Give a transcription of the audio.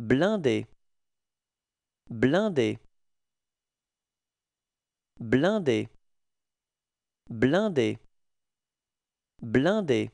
blindé blindé blindé blindé blindé